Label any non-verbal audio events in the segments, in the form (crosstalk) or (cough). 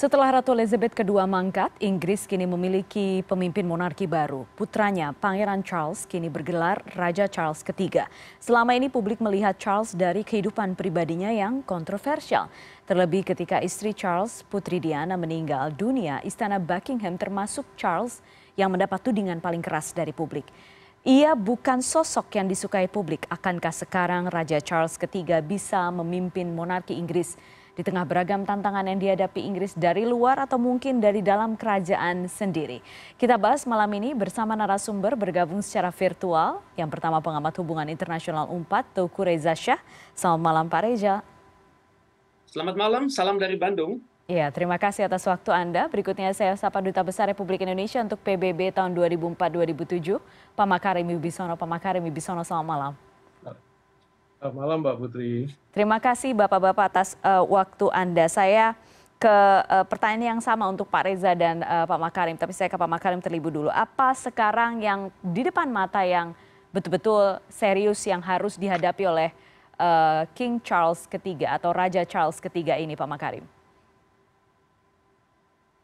Setelah Ratu Elizabeth II mangkat, Inggris kini memiliki pemimpin monarki baru. Putranya, Pangeran Charles, kini bergelar Raja Charles III. Selama ini publik melihat Charles dari kehidupan pribadinya yang kontroversial. Terlebih ketika istri Charles, Putri Diana meninggal dunia, istana Buckingham termasuk Charles yang mendapat tudingan paling keras dari publik. Ia bukan sosok yang disukai publik. Akankah sekarang Raja Charles III bisa memimpin monarki Inggris? di tengah beragam tantangan yang dihadapi Inggris dari luar atau mungkin dari dalam kerajaan sendiri. Kita bahas malam ini bersama narasumber bergabung secara virtual. Yang pertama pengamat hubungan internasional umpat Tuku Reza Syah. Selamat malam Pak Reza. Selamat malam, salam dari Bandung. Ya, terima kasih atas waktu Anda. Berikutnya saya sapa Duta Besar Republik Indonesia untuk PBB tahun 2004-2007, Pak Makarim Wibisono. Pak Makarim Wibisono, selamat malam. Selamat malam Mbak Putri. Terima kasih Bapak-Bapak atas uh, waktu Anda. Saya ke uh, pertanyaan yang sama untuk Pak Reza dan uh, Pak Makarim, tapi saya ke Pak Makarim terlebih dulu. Apa sekarang yang di depan mata yang betul-betul serius yang harus dihadapi oleh uh, King Charles ketiga atau Raja Charles ketiga ini Pak Makarim?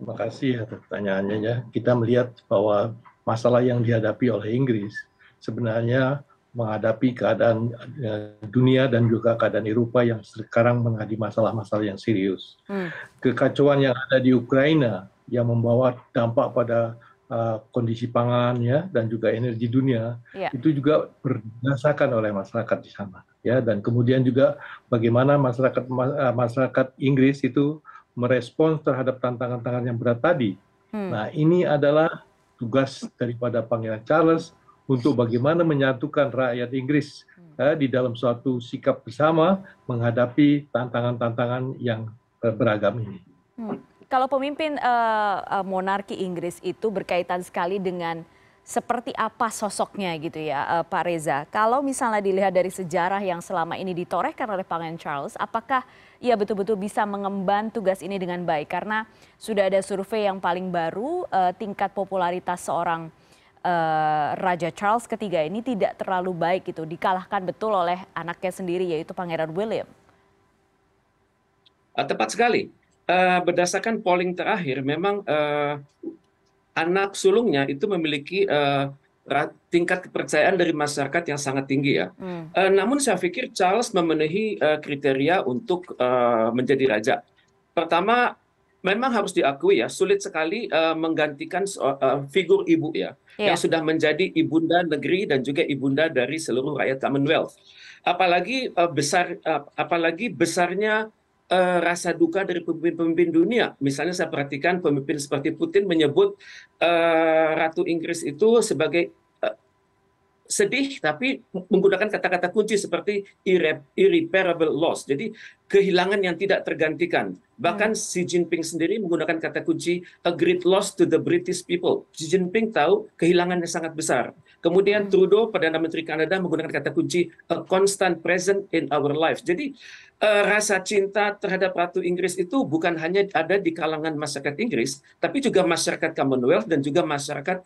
Terima kasih ya pertanyaannya ya. Kita melihat bahwa masalah yang dihadapi oleh Inggris sebenarnya menghadapi keadaan eh, dunia dan juga keadaan Eropa yang sekarang menghadapi masalah-masalah yang serius. Hmm. Kekacauan yang ada di Ukraina yang membawa dampak pada uh, kondisi pangan ya dan juga energi dunia yeah. itu juga berdasarkan oleh masyarakat di sana ya dan kemudian juga bagaimana masyarakat eh, masyarakat Inggris itu merespons terhadap tantangan-tantangan yang berat tadi. Hmm. Nah, ini adalah tugas daripada Pangeran Charles untuk bagaimana menyatukan rakyat inggris hmm. eh, di dalam suatu sikap bersama menghadapi tantangan tantangan yang eh, beragam ini hmm. kalau pemimpin eh, monarki Inggris itu berkaitan sekali dengan seperti apa sosoknya gitu ya Pak Reza. Kalau misalnya dilihat dari sejarah yang selama ini ditorehkan oleh Pangeran Charles, apakah ia betul-betul bisa mengemban tugas ini dengan baik? Karena sudah ada survei yang paling baru tingkat popularitas seorang Eh, raja Charles ketiga ini tidak terlalu baik gitu, dikalahkan betul oleh anaknya sendiri yaitu Pangeran William. Ah, tepat sekali. Eh, berdasarkan polling terakhir, memang eh, anak sulungnya itu memiliki tingkat kepercayaan dari masyarakat yang sangat tinggi ya. Hmm. namun saya pikir Charles memenuhi kriteria untuk menjadi raja. Pertama memang harus diakui ya sulit sekali eh, menggantikan eh, figur ibu ya iya. yang sudah menjadi ibunda negeri dan juga ibunda dari seluruh rakyat commonwealth apalagi eh, besar apalagi besarnya uh, rasa duka dari pemimpin-pemimpin dunia. Misalnya saya perhatikan pemimpin seperti Putin menyebut uh, Ratu Inggris itu sebagai sedih tapi menggunakan kata-kata kunci seperti irreparable loss. Jadi kehilangan yang tidak tergantikan. Bahkan hmm. Xi Jinping sendiri menggunakan kata kunci a great loss to the British people. Xi Jinping tahu kehilangan yang sangat besar. Kemudian hmm. Trudeau, Perdana Menteri Kanada menggunakan kata kunci a constant present in our life. Jadi uh, rasa cinta terhadap Ratu Inggris itu bukan hanya ada di kalangan masyarakat Inggris, tapi juga masyarakat Commonwealth dan juga masyarakat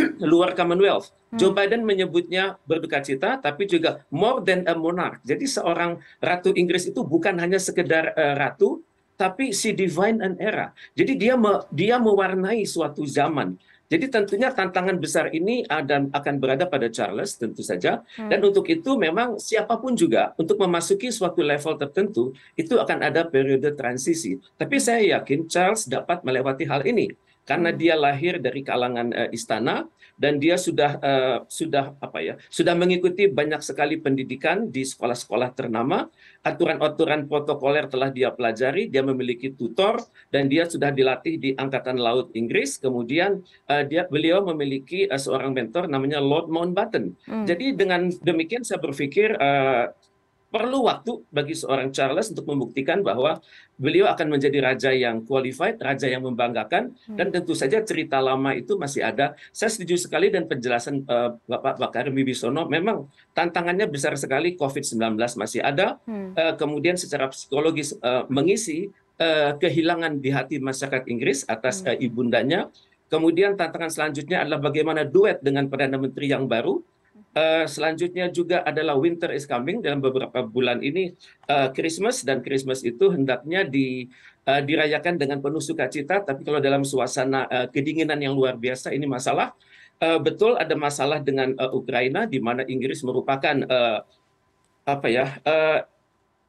(clears throat) luar Commonwealth. Hmm. Joe Biden menyebutnya berduka cita, tapi juga more than a monarch. Jadi seorang Ratu Inggris itu bukan bukan hanya sekedar eh, ratu tapi si divine and era. Jadi dia me, dia mewarnai suatu zaman. Jadi tentunya tantangan besar ini ada, akan berada pada Charles tentu saja. Hmm. Dan untuk itu memang siapapun juga untuk memasuki suatu level tertentu itu akan ada periode transisi. Tapi saya yakin Charles dapat melewati hal ini karena hmm. dia lahir dari kalangan eh, istana dan dia sudah eh, sudah apa ya sudah mengikuti banyak sekali pendidikan di sekolah-sekolah ternama aturan-aturan protokoler telah dia pelajari dia memiliki tutor dan dia sudah dilatih di angkatan laut Inggris kemudian eh, dia beliau memiliki seorang mentor namanya Lord Mountbatten hmm. jadi dengan demikian saya berpikir perlu waktu bagi seorang Charles untuk membuktikan bahwa beliau akan menjadi raja yang qualified, raja yang membanggakan, hmm. dan tentu saja cerita lama itu masih ada. Saya setuju sekali dan penjelasan uh, Bapak Bakar Bibisono, memang tantangannya besar sekali COVID-19 masih ada, hmm. uh, kemudian secara psikologis uh, mengisi uh, kehilangan di hati masyarakat Inggris atas hmm. uh, ibundanya, Kemudian tantangan selanjutnya adalah bagaimana duet dengan Perdana Menteri yang baru Eh, selanjutnya juga adalah winter is coming dalam beberapa bulan ini eh, Christmas dan Christmas itu hendaknya di, eh, dirayakan dengan penuh sukacita tapi kalau dalam suasana kedinginan yang luar biasa ini masalah betul ada masalah dengan Ukraina di mana Inggris merupakan apa ya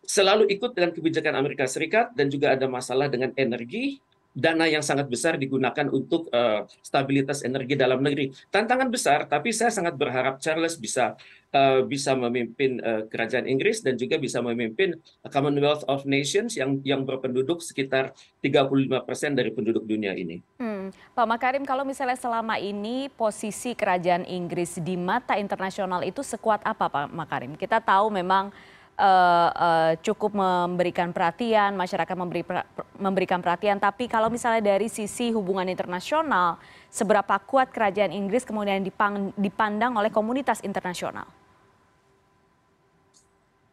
selalu ikut dengan kebijakan Amerika Serikat dan juga ada masalah dengan energi dana yang sangat besar digunakan untuk uh, stabilitas energi dalam negeri. Tantangan besar, tapi saya sangat berharap Charles bisa uh, bisa memimpin uh, kerajaan Inggris dan juga bisa memimpin Commonwealth of Nations yang yang berpenduduk sekitar 35% dari penduduk dunia ini. Hmm. Pak Makarim, kalau misalnya selama ini posisi kerajaan Inggris di mata internasional itu sekuat apa Pak Makarim? Kita tahu memang Eh, eh, cukup memberikan perhatian masyarakat memberikan perhatian tapi kalau misalnya dari sisi hubungan internasional seberapa kuat kerajaan Inggris kemudian dipandang oleh komunitas internasional?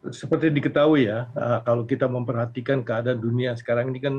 Seperti diketahui ya, eh, kalau kita memperhatikan keadaan dunia sekarang ini kan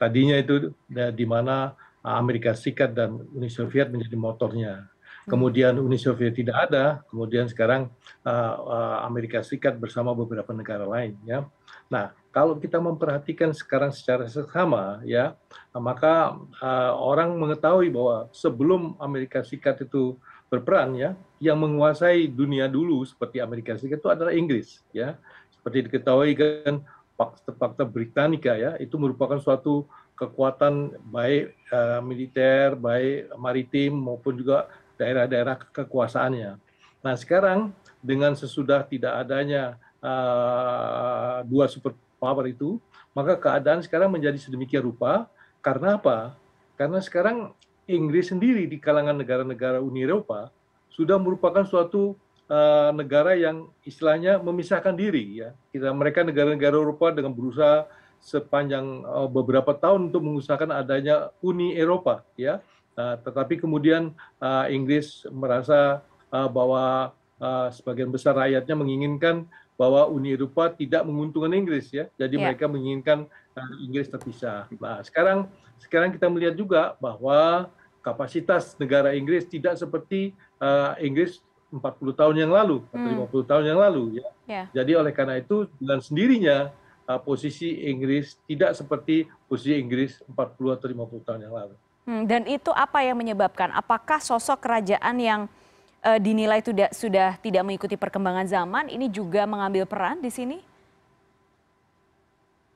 tadinya itu di mana Amerika Serikat dan Uni Soviet menjadi motornya Hmm. kemudian uni soviet tidak ada kemudian sekarang eh, eh, amerika serikat bersama beberapa negara lain ya nah kalau kita memperhatikan sekarang secara sesama ya maka eh, orang mengetahui bahwa sebelum amerika serikat itu berperan ya yang menguasai dunia dulu seperti Amerika Serikat itu adalah Inggris ya seperti diketahui kan fakta-fakta Britannica ya itu merupakan suatu kekuatan baik uh, militer baik maritim maupun juga daerah daerah kekuasaannya nah sekarang dengan sesudah tidak adanya uh, dua superpower itu maka keadaan sekarang menjadi sedemikian rupa karena apa karena sekarang Inggris sendiri di kalangan negara-negara Uni Eropa sudah merupakan suatu uh, negara yang istilahnya memisahkan diri ya. Kita mereka negara-negara Eropa dengan berusaha sepanjang uh, beberapa tahun untuk mengusahakan adanya Uni Eropa ya. Eh, tetapi kemudian eh, inggris merasa eh, bahwa sebagian besar rakyatnya menginginkan bahwa uni eropa tidak menguntungkan inggris ya jadi ya. mereka menginginkan inggris terpisah nah sekarang sekarang kita melihat juga bahwa kapasitas negara inggris tidak seperti uh, inggris 40 tahun yang lalu hmm. atau 50 tahun yang lalu ya. Yeah. Jadi oleh karena itu dengan sendirinya uh, posisi Inggris tidak seperti posisi Inggris 40 atau 50 tahun yang lalu. Hmm, dan itu apa yang menyebabkan? Apakah sosok kerajaan yang e, dinilai tidak, sudah tidak mengikuti perkembangan zaman ini juga mengambil peran di sini?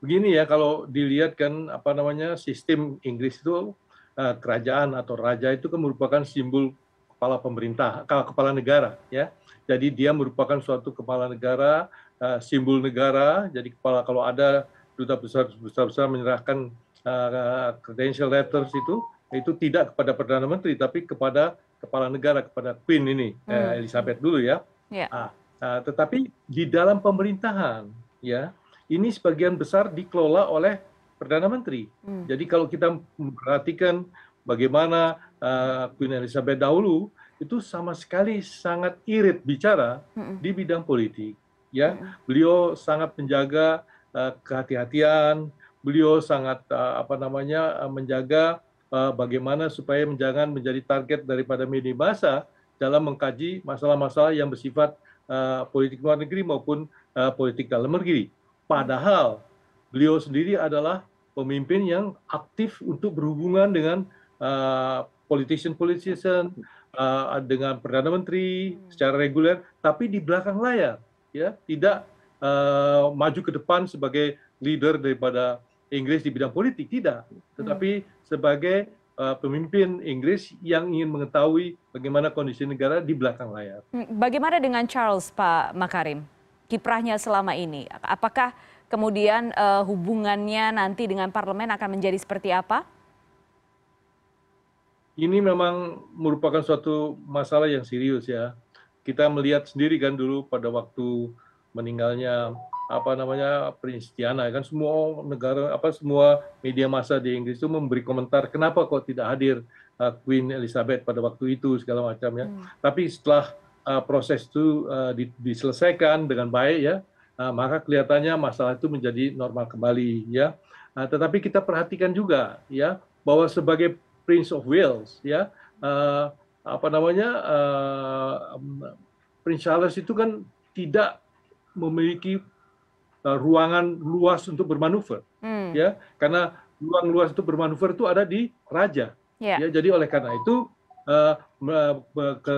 Begini ya, kalau dilihat kan apa namanya sistem Inggris itu e, kerajaan atau raja itu kan merupakan simbol kepala pemerintah, kepala negara ya. Jadi dia merupakan suatu kepala negara, e, simbol negara. Jadi kepala kalau ada duta besar besar besar menyerahkan kredensial credential letters itu itu tidak kepada perdana menteri tapi kepada kepala negara kepada Queen ini hmm. Eh, Elizabeth dulu ya. Yeah. Ah, ah, tetapi di dalam pemerintahan ya ini sebagian besar dikelola oleh perdana menteri. Hmm. Jadi kalau kita perhatikan bagaimana uh, Queen Elizabeth dahulu itu sama sekali sangat irit bicara hmm. di bidang politik. Ya, hmm. beliau sangat menjaga uh, kehati-hatian, beliau sangat uh, apa namanya uh, menjaga Eh, bagaimana supaya jangan menjadi target daripada media massa dalam mengkaji masalah-masalah yang bersifat eh, politik luar negeri maupun eh, politik dalam negeri. Padahal beliau sendiri adalah pemimpin yang aktif untuk berhubungan dengan politician-politician, uh, dengan perdana menteri hmm. secara reguler, tapi di belakang layar, ya tidak maju ke depan sebagai leader daripada inggris di bidang politik tidak hmm. tetapi sebagai eh, pemimpin Inggris yang ingin mengetahui bagaimana kondisi negara di belakang layar. Hmm, bagaimana dengan Charles, Pak Makarim? Kiprahnya selama ini, apakah kemudian uh, hubungannya nanti dengan parlemen akan menjadi seperti apa? Ini memang merupakan suatu masalah yang serius ya. Kita melihat sendiri kan dulu pada waktu meninggalnya apa namanya Prince Diana ya kan semua negara apa semua media massa di Inggris itu memberi komentar kenapa kok tidak hadir uh, Queen Elizabeth pada waktu itu segala macam ya. Hmm. Tapi setelah uh, proses itu uh, di, diselesaikan dengan baik ya, uh, maka kelihatannya masalah itu menjadi normal kembali ya. Uh, tetapi kita perhatikan juga ya bahwa sebagai Prince of Wales ya uh, apa namanya uh, Prince Charles itu kan tidak memiliki Eh, ruangan luas untuk bermanuver hmm. ya karena ruang luas untuk bermanuver itu ada di raja ya, ya jadi oleh karena itu eh,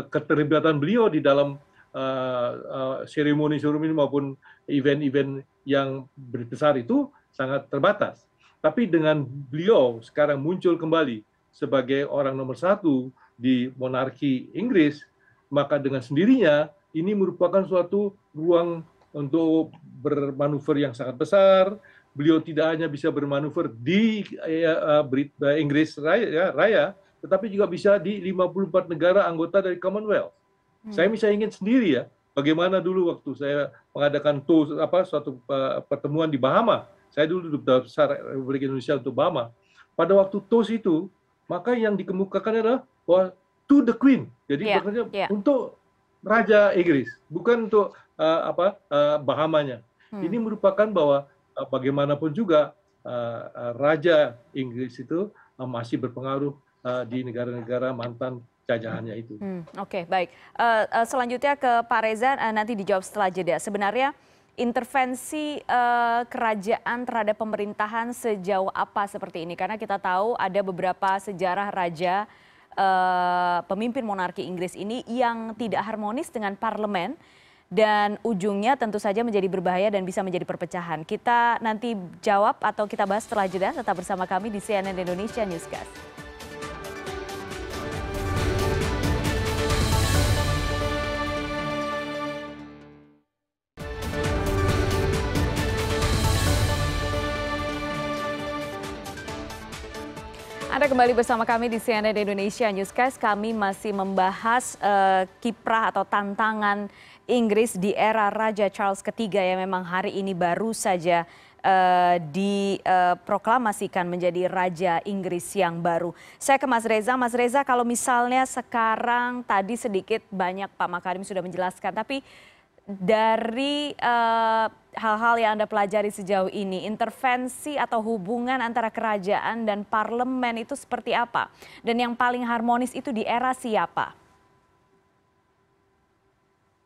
keterlibatan beliau di dalam eh, seremoni seremoni maupun event-event yang besar itu sangat terbatas tapi dengan beliau sekarang muncul kembali sebagai orang nomor satu di monarki Inggris maka dengan sendirinya ini merupakan suatu ruang untuk bermanuver yang sangat besar. Beliau tidak hanya bisa bermanuver di ya, eh, eh, Inggris ya, Raya, tetapi juga bisa di 54 negara anggota dari Commonwealth. Hmm. Saya bisa ingin sendiri ya, bagaimana dulu waktu saya mengadakan tour, apa suatu eh, pertemuan di Bahama. Saya dulu duduk besar Republik Indonesia untuk Bahama. Pada waktu TOS itu, maka yang dikemukakan adalah bahwa to the Queen. Jadi yeah, yeah. Iya. untuk Raja Inggris, bukan untuk uh, apa uh, Bahamanya. Hmm. Ini merupakan bahwa uh, bagaimanapun juga uh, raja Inggris itu uh, masih berpengaruh uh, di negara-negara mantan jajahannya itu. Hmm, Oke, okay, baik. Uh, uh, selanjutnya ke Pak Reza uh, nanti dijawab setelah jeda. Sebenarnya intervensi uh, kerajaan terhadap pemerintahan sejauh apa seperti ini? Karena kita tahu ada beberapa sejarah raja uh, pemimpin monarki Inggris ini yang tidak harmonis dengan parlemen dan ujungnya tentu saja menjadi berbahaya dan bisa menjadi perpecahan. Kita nanti jawab atau kita bahas setelah jeda. Tetap bersama kami di CNN Indonesia Newscast. Anda kembali bersama kami di CNN Indonesia Newscast. Kami masih membahas uh, kiprah atau tantangan Inggris di era Raja Charles III yang memang hari ini baru saja uh, diproklamasikan uh, menjadi Raja Inggris yang baru. Saya ke Mas Reza. Mas Reza kalau misalnya sekarang tadi sedikit banyak Pak Makarim sudah menjelaskan. Tapi dari eh, hal-hal uh, hal -hal yang Anda pelajari sejauh ini, intervensi atau hubungan antara kerajaan dan parlemen itu seperti apa? Dan yang paling harmonis itu di era siapa?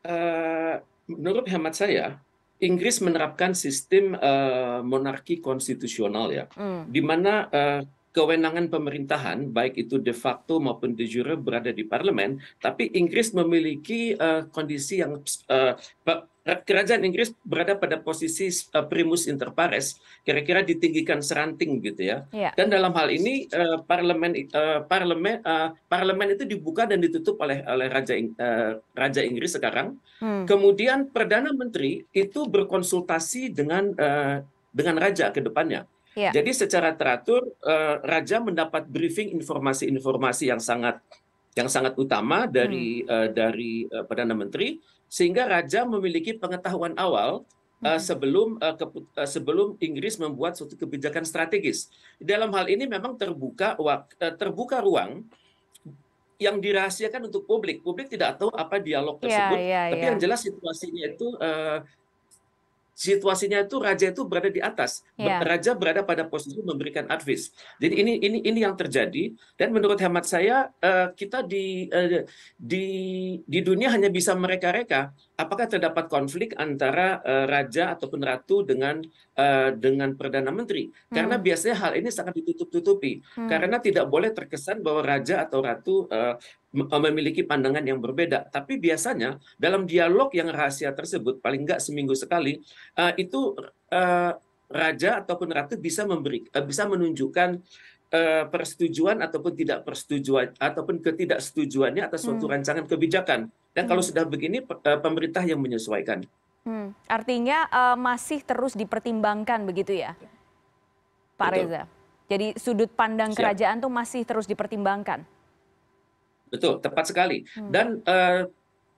Eh, menurut hemat saya Inggris menerapkan sistem eh, monarki konstitusional ya, hmm. di mana eh, kewenangan pemerintahan baik itu de facto maupun de jure berada di parlemen tapi Inggris memiliki uh, kondisi yang uh, kerajaan Inggris berada pada posisi eh, primus inter pares, kira-kira ditinggikan seranting gitu ya. Yeah. Dan dalam hal ini uh, parlemen uh, parlemen uh, parlemen itu dibuka dan ditutup oleh oleh raja uh, raja Inggris sekarang. Hmm. Kemudian perdana menteri itu berkonsultasi dengan uh, dengan raja ke depannya. Iya. jadi secara teratur eh, raja mendapat briefing informasi informasi yang sangat yang sangat utama dari hmm. eh, dari eh, perdana menteri sehingga raja memiliki pengetahuan awal hmm. sebelum sebelum inggris membuat suatu kebijakan strategis dalam hal ini memang terbuka ruang yang dirahasiakan untuk publik publik tidak tahu apa dialog iya, tersebut iya, tapi yang jelas situasinya itu situasinya itu raja itu berada di atas, yeah. Ya. raja berada pada posisi memberikan advis. Jadi ini ini ini yang terjadi dan menurut hemat saya uh, kita di uh, di di dunia hanya bisa mereka-reka apakah terdapat konflik antara eh, raja ataupun ratu dengan eh, dengan perdana menteri hmm. karena biasanya hal ini sangat ditutup-tutupi hmm. karena tidak boleh terkesan bahwa raja atau ratu eh, memiliki pandangan yang berbeda tapi biasanya dalam dialog yang rahasia tersebut paling nggak seminggu sekali itu raja ataupun ratu bisa memberi bisa menunjukkan persetujuan ataupun tidak persetujuan ataupun ketidaksetujuannya atas suatu hmm. rancangan kebijakan. Dan kalau hmm. sudah begini, eh, pemerintah yang menyesuaikan. Hmm, artinya uh, masih terus dipertimbangkan begitu ya, iya. Pak Betul. Reza. Jadi sudut pandang Siap. kerajaan tuh masih terus dipertimbangkan. Betul, tepat sekali. Hmm. Dan uh,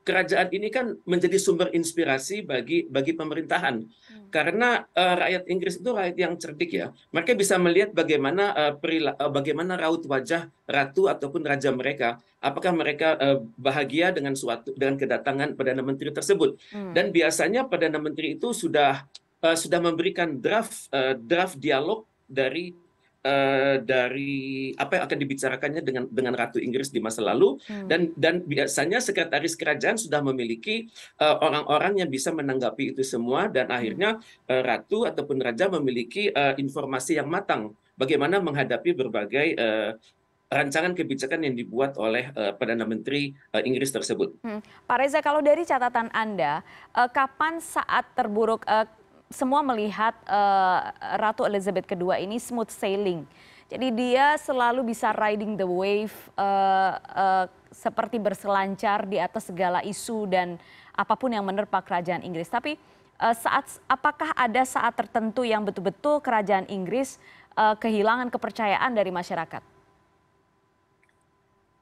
kerajaan ini kan menjadi sumber inspirasi bagi bagi pemerintahan hmm. karena uh, rakyat Inggris itu rakyat yang cerdik ya mereka bisa melihat bagaimana uh, perila, uh, bagaimana raut wajah ratu ataupun raja mereka apakah mereka uh, bahagia dengan suatu dengan kedatangan perdana menteri tersebut hmm. dan biasanya perdana menteri itu sudah uh, sudah memberikan draft uh, draft dialog dari Eh, dari apa yang akan dibicarakannya dengan dengan ratu Inggris di masa lalu hmm. dan dan biasanya sekretaris kerajaan sudah memiliki eh, orang-orang uh, yang bisa menanggapi itu semua dan hmm. akhirnya uh, ratu ataupun raja memiliki uh, informasi yang matang bagaimana menghadapi berbagai uh, rancangan kebijakan yang dibuat oleh uh, Perdana Menteri uh, Inggris tersebut. Hmm. Pak Reza, kalau dari catatan Anda, uh, kapan saat terburuk uh, semua melihat uh, Ratu Elizabeth II ini smooth sailing. Jadi dia selalu bisa riding the wave uh, uh, seperti berselancar di atas segala isu dan apapun yang menerpa kerajaan Inggris. Tapi uh, saat apakah ada saat tertentu yang betul-betul kerajaan Inggris uh, kehilangan kepercayaan dari masyarakat?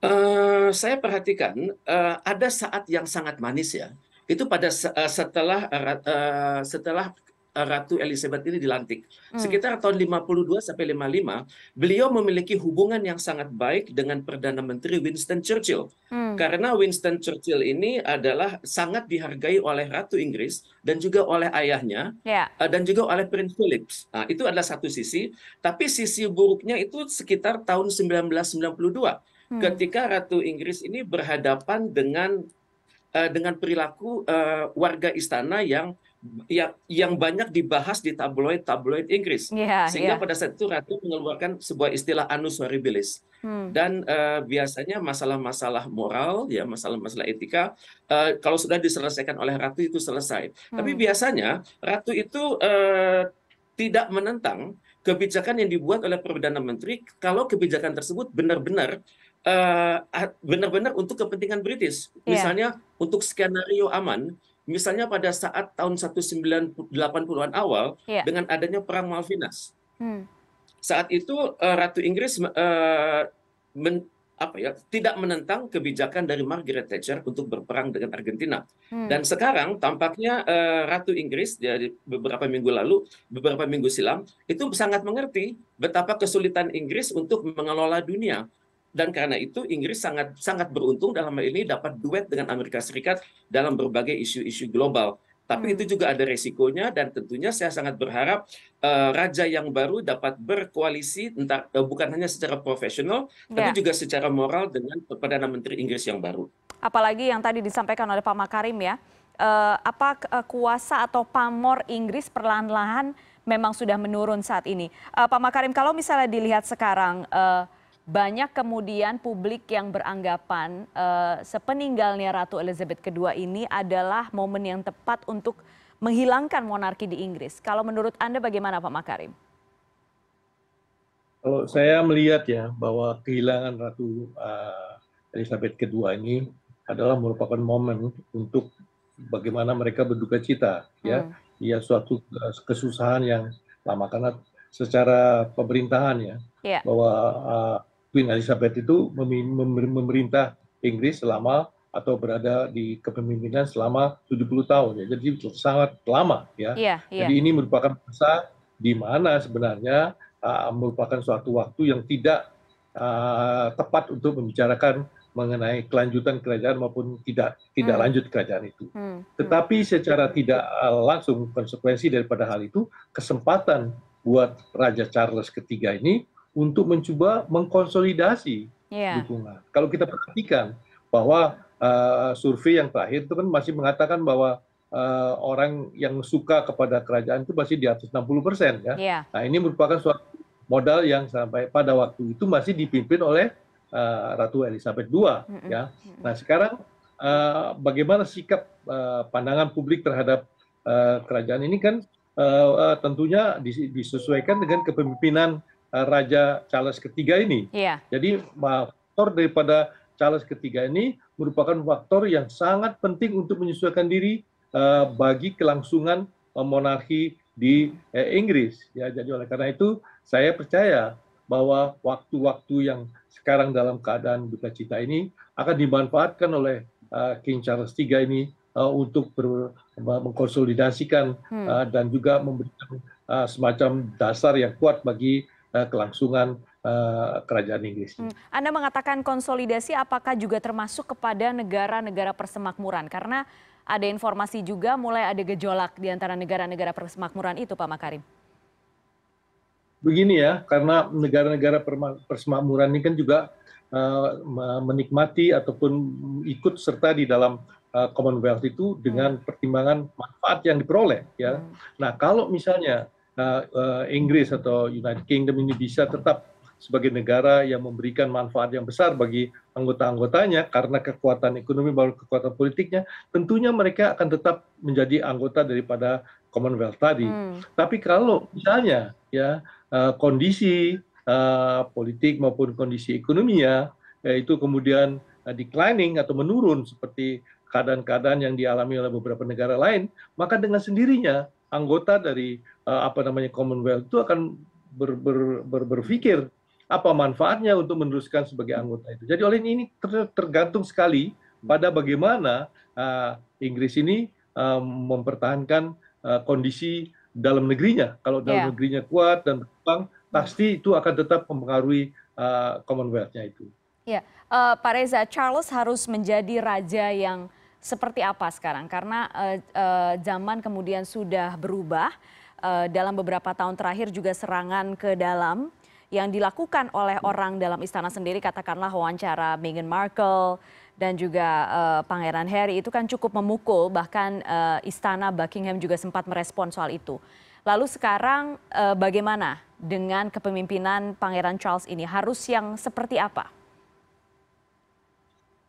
Uh, saya perhatikan uh, ada saat yang sangat manis ya. Itu pada uh, setelah uh, setelah Ratu Elizabeth ini dilantik. Hmm. Sekitar tahun 52 sampai 55, beliau memiliki hubungan yang sangat baik dengan Perdana Menteri Winston Churchill. Hmm. Karena Winston Churchill ini adalah sangat dihargai oleh Ratu Inggris dan juga oleh ayahnya yeah. Ya. dan juga oleh Prince Philip. Nah, itu adalah satu sisi, tapi sisi buruknya itu sekitar tahun 1992 hmm. ketika Ratu Inggris ini berhadapan dengan eh, dengan perilaku uh, warga istana yang yang, yang banyak dibahas di tabloid-tabloid Inggris. Yeah, Sehingga yeah. pada saat itu Ratu mengeluarkan sebuah istilah anus horribilis. Hmm. Dan uh, biasanya masalah-masalah moral, ya masalah-masalah etika, uh, kalau sudah diselesaikan oleh Ratu itu selesai. Hmm. Tapi biasanya Ratu itu uh, tidak menentang kebijakan yang dibuat oleh Perdana Menteri kalau kebijakan tersebut benar-benar benar-benar uh, untuk kepentingan British. Yeah. Misalnya untuk skenario aman, Misalnya pada saat tahun 1980-an awal yeah. dengan adanya perang Malvinas. Hmm. Saat itu uh, Ratu Inggris uh, men, apa ya, tidak menentang kebijakan dari Margaret Thatcher untuk berperang dengan Argentina. Hmm. Dan sekarang tampaknya uh, Ratu Inggris ya, beberapa minggu lalu, beberapa minggu silam itu sangat mengerti betapa kesulitan Inggris untuk mengelola dunia dan karena itu Inggris sangat sangat beruntung dalam hal ini dapat duet dengan Amerika Serikat dalam berbagai isu-isu global. Tapi hmm. itu juga ada resikonya dan tentunya saya sangat berharap uh, raja yang baru dapat berkoalisi entah uh, bukan hanya secara profesional yeah. tapi ya. juga secara moral dengan perdana menteri Inggris yang baru. Apalagi yang tadi disampaikan oleh Pak Makarim ya, uh, apa uh, kuasa atau pamor Inggris perlahan-lahan memang sudah menurun saat ini. Uh, Pak Makarim kalau misalnya dilihat sekarang uh, banyak kemudian publik yang beranggapan eh, sepeninggalnya Ratu Elizabeth II ini adalah momen yang tepat untuk menghilangkan monarki di Inggris. Kalau menurut Anda bagaimana Pak Makarim? Kalau saya melihat ya bahwa kehilangan Ratu uh, Elizabeth II ini adalah merupakan momen untuk bagaimana mereka berduka cita ya. hmm. ya, ya suatu eh, kesusahan yang lama karena secara pemerintahan ya yeah. bahwa uh, Queen Elizabeth itu memerintah Inggris selama atau berada di kepemimpinan selama 70 tahun ya. Jadi sangat lama ya. Yeah, yeah. Jadi ini merupakan masa di mana sebenarnya uh, merupakan suatu waktu yang tidak uh, tepat untuk membicarakan mengenai kelanjutan kerajaan maupun tidak tidak hmm. lanjut kerajaan itu. Hmm. hmm. Tetapi secara tidak ah, langsung konsekuensi daripada hal itu kesempatan buat Raja Charles ketiga ini untuk mencoba mengkonsolidasi yeah. dukungan. Kalau kita perhatikan bahwa uh, survei yang terakhir itu kan masih mengatakan bahwa uh, orang yang suka kepada kerajaan itu masih di atas 60 persen ya. Yeah. Nah ini merupakan suatu modal yang sampai pada waktu itu masih dipimpin oleh uh, Ratu Elizabeth II mm -mm. ya. Nah sekarang uh, bagaimana sikap uh, pandangan publik terhadap uh, kerajaan ini kan uh, uh, tentunya disesuaikan dengan kepemimpinan Eh, raja charles ketiga ini iya. jadi faktor daripada charles ketiga ini merupakan faktor yang sangat penting untuk menyesuaikan diri eh, bagi kelangsungan eh, monarki di Inggris ya jadi oleh karena itu saya percaya bahwa waktu-waktu yang sekarang dalam keadaan duka cita ini akan dimanfaatkan oleh King Charles III ini untuk mengkonsolidasikan hmm. dan juga memberikan semacam dasar yang kuat bagi Eh, kelangsungan eh, kerajaan Inggris. Hmm. Anda mengatakan konsolidasi apakah juga termasuk kepada negara-negara persemakmuran? Karena ada informasi juga mulai ada gejolak di antara negara-negara persemakmuran itu, Pak Makarim. Begini ya, karena negara-negara persemakmuran ini kan juga eh, menikmati ataupun ikut serta di dalam Commonwealth itu dengan hmm. pertimbangan manfaat yang diperoleh ya. Hmm. Nah, kalau misalnya Eh, eh, Inggris atau United Kingdom ini bisa tetap sebagai negara yang memberikan manfaat yang besar bagi anggota-anggotanya karena kekuatan ekonomi baru kekuatan politiknya, tentunya mereka akan tetap menjadi anggota daripada Commonwealth tadi. Hmm. Tapi kalau misalnya ya uh, kondisi uh, politik maupun kondisi ekonominya itu kemudian uh, declining atau menurun seperti keadaan keadaan yang dialami oleh beberapa negara lain, maka dengan sendirinya anggota dari eh, apa namanya Commonwealth itu akan ber, ber, ber, berpikir apa manfaatnya untuk meneruskan sebagai anggota itu. Jadi oleh ini ter, tergantung sekali pada bagaimana uh, Inggris ini uh, mempertahankan uh, kondisi dalam negerinya. Kalau dalam yeah. negerinya kuat dan berkembang, pasti itu akan tetap mempengaruhi uh, Commonwealth-nya itu. Ya, uh, Pak Reza, Charles harus menjadi raja yang seperti apa sekarang? Karena eh, eh, zaman kemudian sudah berubah eh, dalam beberapa tahun terakhir juga serangan ke dalam yang dilakukan oleh orang dalam istana sendiri katakanlah wawancara Meghan Markle dan juga uh, Pangeran Harry itu kan cukup memukul bahkan uh, istana Buckingham juga sempat merespon soal itu. Lalu sekarang uh, bagaimana dengan kepemimpinan Pangeran Charles ini harus yang seperti apa?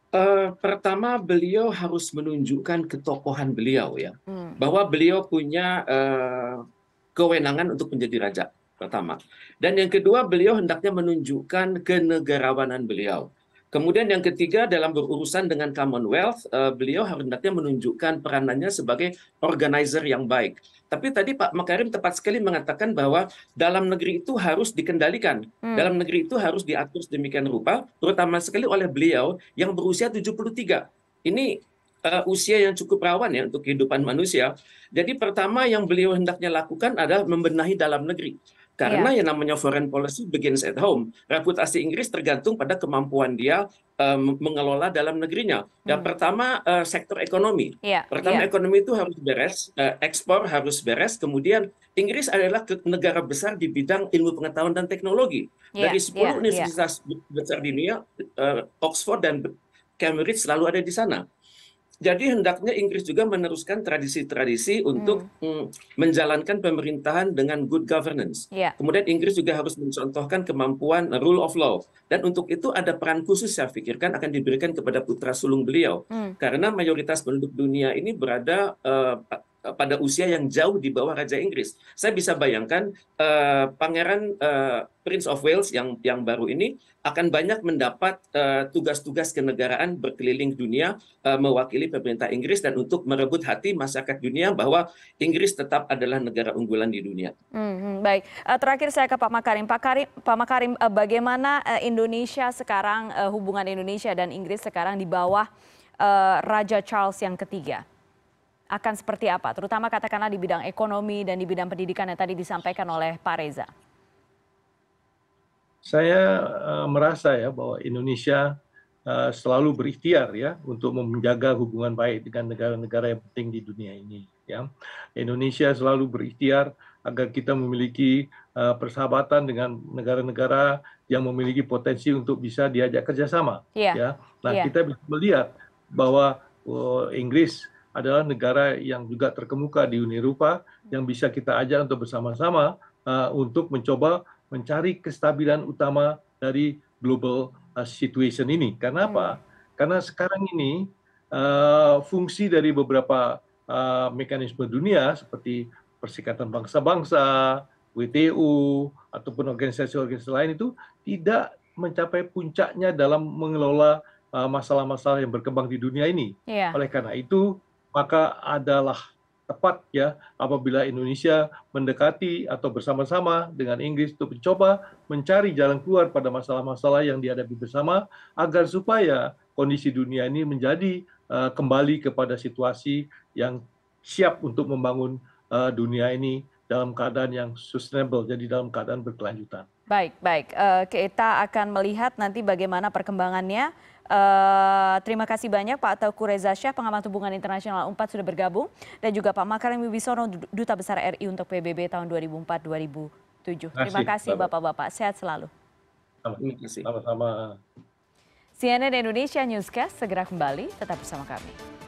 Uh, pertama beliau harus menunjukkan ketokohan beliau ya hmm. bahwa beliau punya uh, kewenangan untuk menjadi raja pertama dan yang kedua beliau hendaknya menunjukkan kenegarawanan beliau Kemudian yang ketiga dalam berurusan dengan Commonwealth, eh, beliau hendaknya menunjukkan peranannya sebagai organizer yang baik. Tapi tadi Pak Makarim tepat sekali mengatakan bahwa dalam negeri itu harus dikendalikan. Hmm. Dalam negeri itu harus diatur sedemikian rupa, terutama sekali oleh beliau yang berusia 73. Ini uh, usia yang cukup rawan ya untuk kehidupan manusia. Jadi pertama yang beliau hendaknya lakukan adalah membenahi dalam negeri karena iya. yang namanya foreign policy begins at home reputasi Inggris tergantung pada kemampuan dia ehm, mengelola dalam negerinya yang hmm. pertama eh, sektor ekonomi iya, pertama iya. ekonomi itu harus beres eh, ekspor harus beres kemudian Inggris adalah negara besar di bidang ilmu pengetahuan dan teknologi dari 10 universitas besar di dunia eh, Oxford dan Cambridge selalu ada di sana jadi hendaknya Inggris juga meneruskan tradisi-tradisi untuk hmm. hmm menjalankan pemerintahan dengan good governance. Yeah. Kemudian Inggris juga harus mencontohkan kemampuan rule of law. Dan untuk itu ada peran khusus saya pikirkan akan diberikan kepada putra sulung beliau. Hmm. Karena mayoritas penduduk dunia ini berada uh, Eh, pada usia yang jauh di bawah Raja Inggris. Saya bisa bayangkan uh, Pangeran uh, Prince of Wales yang yang baru ini akan banyak mendapat tugas-tugas uh, kenegaraan berkeliling dunia uh, mewakili pemerintah Inggris dan untuk merebut hati masyarakat dunia bahwa Inggris tetap adalah negara unggulan di dunia. Hmm, baik, uh, terakhir saya ke Pak Makarim. Pak Karim, Pak Makarim, uh, bagaimana uh, Indonesia sekarang uh, hubungan Indonesia dan Inggris sekarang di bawah uh, Raja Charles yang ketiga? akan seperti apa? Terutama katakanlah di bidang ekonomi dan di bidang pendidikan yang tadi disampaikan oleh Pak Reza. Saya uh, merasa ya bahwa Indonesia uh, selalu berikhtiar ya untuk menjaga hubungan baik dengan negara-negara yang penting di dunia ini. Ya, Indonesia selalu berikhtiar agar kita memiliki uh, persahabatan dengan negara-negara yang memiliki potensi untuk bisa diajak kerjasama. Yeah. Ya, nah yeah. kita bisa melihat bahwa uh, Inggris adalah negara yang juga terkemuka di uni eropa yang bisa kita ajak untuk bersama-sama eh, untuk mencoba mencari kestabilan utama dari global eh, situation ini. Karena apa? Hmm. Karena sekarang ini eh, fungsi dari beberapa mekanisme dunia seperti Persikatan Bangsa-Bangsa, WTO, ataupun organisasi-organisasi lain itu tidak mencapai puncaknya dalam mengelola masalah-masalah yang berkembang di dunia ini. Yeah. Oleh karena itu, maka adalah tepat ya apabila Indonesia mendekati atau bersama-sama dengan Inggris untuk mencoba mencari jalan keluar pada masalah-masalah yang dihadapi bersama agar supaya kondisi dunia ini menjadi uh, kembali kepada situasi yang siap untuk membangun uh, dunia ini dalam keadaan yang sustainable, jadi dalam keadaan berkelanjutan. Baik, baik. Uh, eh, kita akan melihat nanti bagaimana perkembangannya. Uh, terima kasih banyak Pak Tauku Reza Syah, pengamat hubungan internasional 4 sudah bergabung. Dan juga Pak Makarim Wibisono, Duta Besar RI untuk PBB tahun 2004-2007. Terima kasih Bapak-Bapak, sehat selalu. Terima kasih. Sama-sama. CNN Indonesia Newscast segera kembali, tetap bersama kami.